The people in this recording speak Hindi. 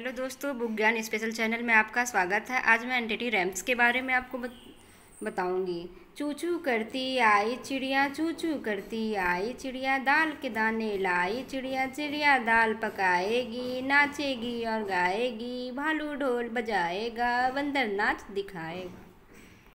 हेलो दोस्तों बुक ज्ञान स्पेशल चैनल में आपका स्वागत है आज मैं एंटिटी रैम्प्स के बारे में आपको बत, बताऊंगी चू चू करती आई चिड़िया चू चू करती आई चिड़िया दाल के दाने लाई चिड़िया चिड़िया दाल पकाएगी नाचेगी और गाएगी भालू ढोल बजाएगा बंदर नाच दिखाएगा